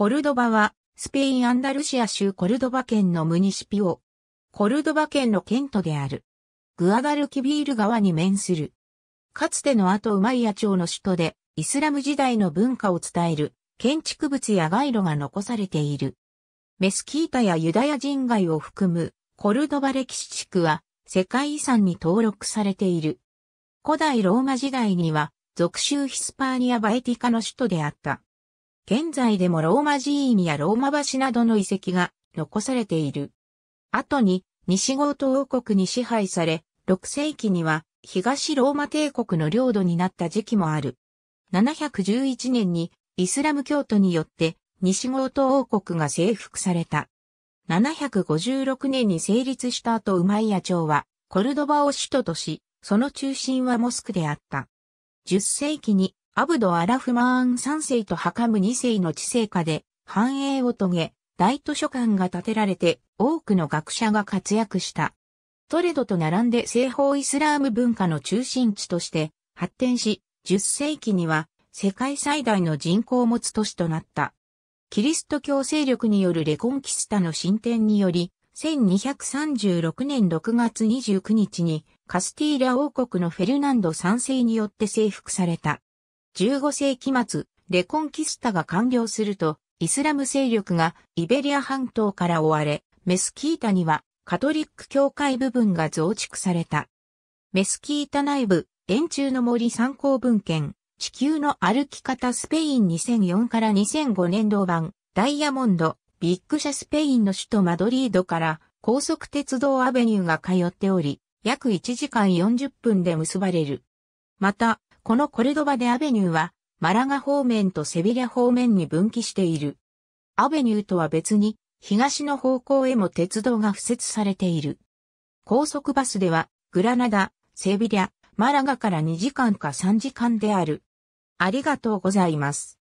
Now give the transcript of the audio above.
コルドバは、スペイン・アンダルシア州コルドバ県のムニシピオ。コルドバ県の県都である。グアダルキビール川に面する。かつてのアトウマイヤ町の首都で、イスラム時代の文化を伝える建築物や街路が残されている。メスキータやユダヤ人街を含むコルドバ歴史地区は世界遺産に登録されている。古代ローマ時代には、属州ヒスパーニアバエティカの首都であった。現在でもローマ寺院やローマ橋などの遺跡が残されている。後に西ゴート王国に支配され、6世紀には東ローマ帝国の領土になった時期もある。711年にイスラム教徒によって西ゴート王国が征服された。756年に成立した後ウマイヤ朝はコルドバを首都とし、その中心はモスクであった。10世紀にアブド・アラフマーン3世とハカム2世の治世下で繁栄を遂げ、大図書館が建てられて多くの学者が活躍した。トレドと並んで西方イスラーム文化の中心地として発展し、10世紀には世界最大の人口を持つ都市となった。キリスト教勢力によるレコンキスタの進展により、1236年6月29日にカスティーラ王国のフェルナンド3世によって征服された。15世紀末、レコンキスタが完了すると、イスラム勢力がイベリア半島から追われ、メスキータにはカトリック教会部分が増築された。メスキータ内部、円柱の森参考文献、地球の歩き方スペイン2004から2005年同版、ダイヤモンド、ビッグ社スペインの首都マドリードから高速鉄道アベニューが通っており、約1時間40分で結ばれる。また、このコルドバでアベニューは、マラガ方面とセビリア方面に分岐している。アベニューとは別に、東の方向へも鉄道が付設されている。高速バスでは、グラナダ、セビリア、マラガから2時間か3時間である。ありがとうございます。